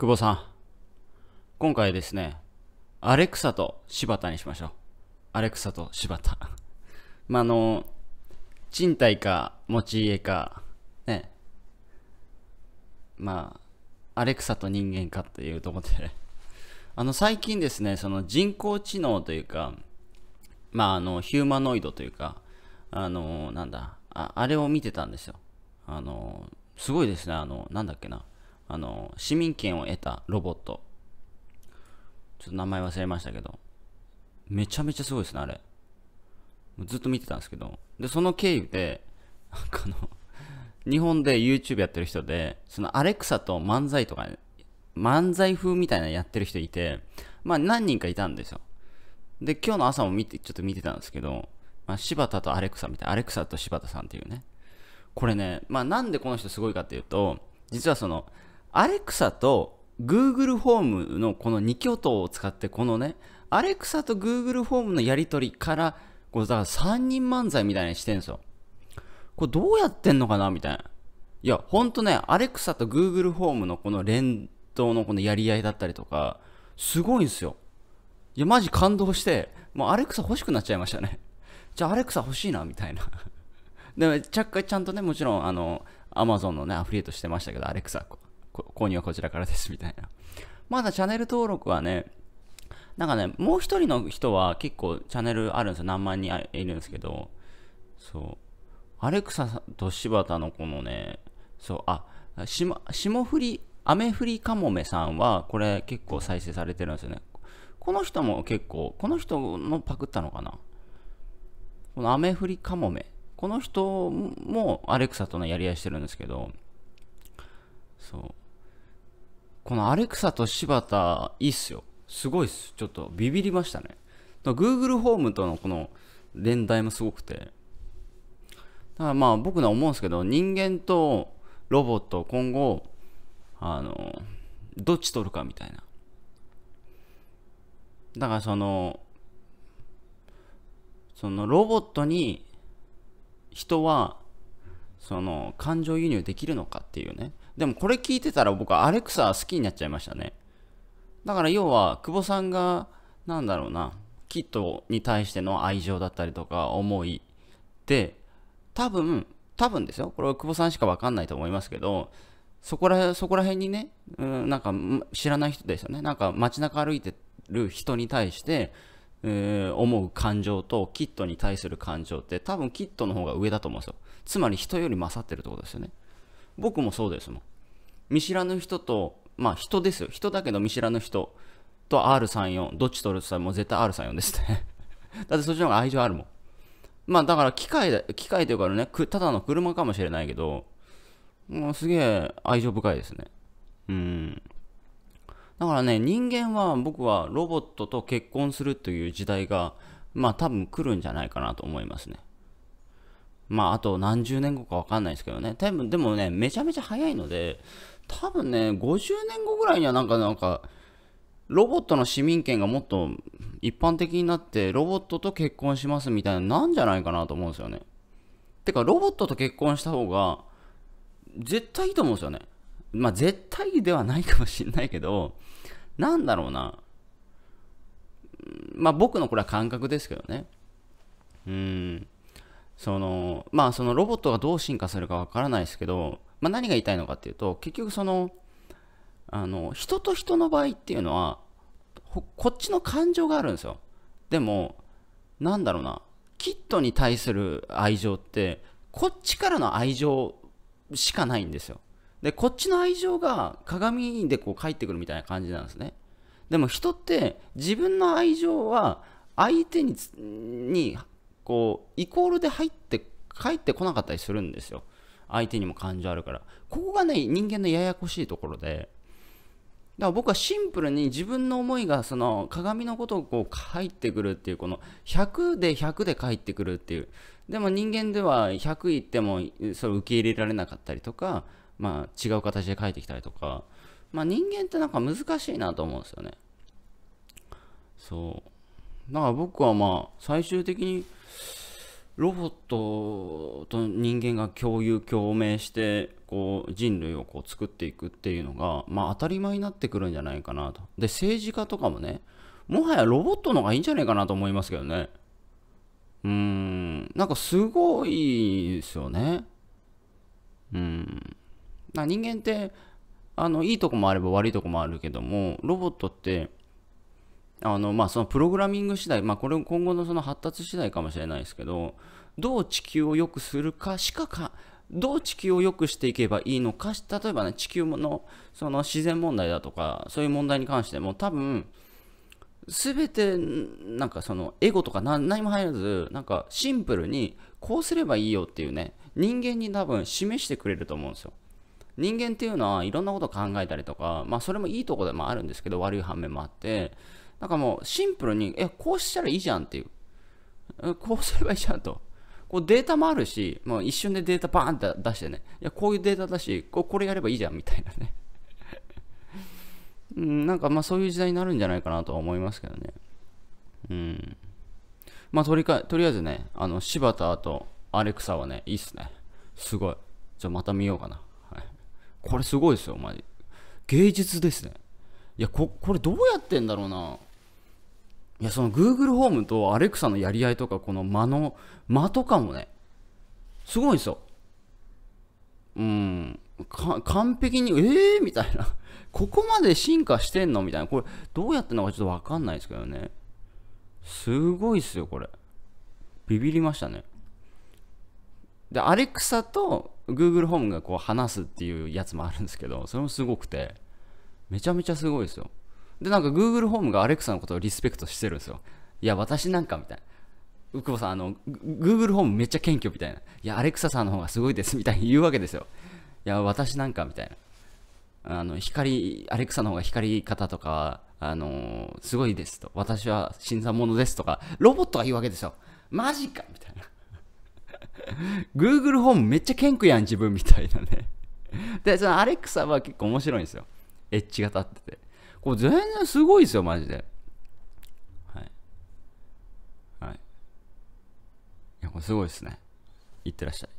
久保さん。今回ですね、アレクサと柴田にしましょう。アレクサと柴田。まあ、あの、賃貸か持ち家か、ね。まあ、アレクサと人間かっていうところで、あの、最近ですね、その人工知能というか、まあ、あの、ヒューマノイドというか、あの、なんだ、ああれを見てたんですよ。あの、すごいですね、あの、なんだっけな。あの、市民権を得たロボット。ちょっと名前忘れましたけど、めちゃめちゃすごいですね、あれ。ずっと見てたんですけど、で、その経由で、なんかあの、日本で YouTube やってる人で、そのアレクサと漫才とか、ね、漫才風みたいなやってる人いて、まあ何人かいたんですよ。で、今日の朝も見て、ちょっと見てたんですけど、まあ、柴田とアレクサみたいな、アレクサと柴田さんっていうね。これね、まあなんでこの人すごいかっていうと、実はその、アレクサと Google ホームのこの2挙頭を使ってこのね、アレクサと Google ホームのやり取りから、こうだから3人漫才みたいにしてんすよ。これどうやってんのかなみたいな。いや、ほんとね、アレクサと Google ホームのこの連動のこのやり合いだったりとか、すごいんすよ。いや、マジ感動して、もうアレクサ欲しくなっちゃいましたね。じゃあアレクサ欲しいな、みたいな。でも、ちゃんとね、もちろん、あの、アマゾンのね、アフリエイトしてましたけど、アレクサ、購入はこちらからですみたいな。まだチャンネル登録はね、なんかね、もう一人の人は結構チャンネルあるんですよ。何万人いるんですけど、そう。アレクサと柴田のこのね、そう、あ、霜降り、雨降りかもめさんは、これ結構再生されてるんですよね。この人も結構、この人のパクったのかなこの雨降りかもめ。この人もアレクサとのやり合いしてるんですけど、そう。このアレクサと柴田、いいっすよ。すごいっす。ちょっとビビりましたね。Google ホームとのこの連帯もすごくて。だからまあ僕の思うんですけど、人間とロボット今後、あの、どっち取るかみたいな。だからその、そのロボットに人は、その感情輸入できるのかっていうね。でもこれ聞いてたら僕はアレクサ好きになっちゃいましたね。だから要は、久保さんが、なんだろうな、キットに対しての愛情だったりとか思いで、多分、多分ですよ。これは久保さんしかわかんないと思いますけど、そこら、そこら辺にね、うん、なんか知らない人ですよね。なんか街中歩いてる人に対して、えー、思う感情とキットに対する感情って多分キットの方が上だと思うんですよ。つまり人より勝ってるってことですよね。僕もそうですもん。見知らぬ人と、まあ人ですよ。人だけど見知らぬ人と R34、どっち取るって言ったらもう絶対 R34 ですね だってそっちの方が愛情あるもん。まあだから機械だ、機械というかね、ただの車かもしれないけど、もうすげえ愛情深いですね。うん。だからね、人間は僕はロボットと結婚するという時代が、まあ多分来るんじゃないかなと思いますね。まあ、あと何十年後かわかんないですけどね。多分、でもね、めちゃめちゃ早いので、多分ね、50年後ぐらいにはなんか、なんか、ロボットの市民権がもっと一般的になって、ロボットと結婚しますみたいな、なんじゃないかなと思うんですよね。てか、ロボットと結婚した方が、絶対いいと思うんですよね。まあ、絶対ではないかもしんないけど、なんだろうな。まあ、僕のこれは感覚ですけどね。うん。そのまあそのロボットがどう進化するかわからないですけど、まあ、何が言いたいのかっていうと結局そのあの人と人の場合っていうのはこっちの感情があるんですよでもなんだろうなキットに対する愛情ってこっちからの愛情しかないんですよでこっちの愛情が鏡でこう返ってくるみたいな感じなんですねでも人って自分の愛情は相手ににこうイコールで入って帰ってこなかったりするんですよ相手にも感情あるからここがね人間のややこしいところでだから僕はシンプルに自分の思いがその鏡のことをこう入ってくるっていうこの100で100で返ってくるっていうでも人間では100いってもそれ受け入れられなかったりとかまあ違う形で返ってきたりとかまあ人間ってなんか難しいなと思うんですよねそうだから僕はまあ最終的にロボットと人間が共有共鳴してこう人類をこう作っていくっていうのが、まあ、当たり前になってくるんじゃないかなとで政治家とかもねもはやロボットの方がいいんじゃないかなと思いますけどねうんなんかすごいですよねうん人間ってあのいいとこもあれば悪いとこもあるけどもロボットってあの、まあ、そのプログラミング次第、まあ、これ今後のその発達次第かもしれないですけど、どう地球を良くするかしかか、どう地球を良くしていけばいいのか、例えばね、地球のその自然問題だとか、そういう問題に関しても多分、すべて、なんかその、エゴとか何も入らず、なんかシンプルに、こうすればいいよっていうね、人間に多分示してくれると思うんですよ。人間っていうのはいろんなこと考えたりとか、まあそれもいいところでもあるんですけど、悪い反面もあって、なんかもうシンプルに、え、こうしたらいいじゃんっていう。こうすればいいじゃんと。こうデータもあるし、もう一瞬でデータバーンって出してね、いや、こういうデータだし、ここれやればいいじゃんみたいなね。うん、なんかまあそういう時代になるんじゃないかなとは思いますけどね。うん。まあとりかとりあえずね、あの柴田とアレクサはね、いいっすね。すごい。じゃあまた見ようかな。はい、これすごいですよ、マジ。芸術ですね。いや、ここれどうやってんだろうな。いやその Google ホームとアレクサのやり合いとかこの間の間とかもねすごいんですようん完璧にええー、みたいな ここまで進化してんのみたいなこれどうやってんのかちょっとわかんないですけどねすごいっすよこれビビりましたねでアレクサと Google ホームがこう話すっていうやつもあるんですけどそれもすごくてめちゃめちゃすごいですよで、なんか Google ホームがアレクサのことをリスペクトしてるんですよ。いや、私なんかみたいな。クボさん、あの、Google ホームめっちゃ謙虚みたいな。いや、アレクサさんの方がすごいですみたいに言うわけですよ。いや、私なんかみたいな。あの、光、アレクサの方が光り方とか、あのー、すごいですと。私は新参者ですとか、ロボットが言うわけですよ。マジかみたいな。Google ホームめっちゃ謙虚やん、自分みたいなねで、そのアレクサは結構面白いんですよ。エッジが立ってて。これ全然すごいですよ、マジで。はい。はい。いや、これすごいですね。いってらっしゃい。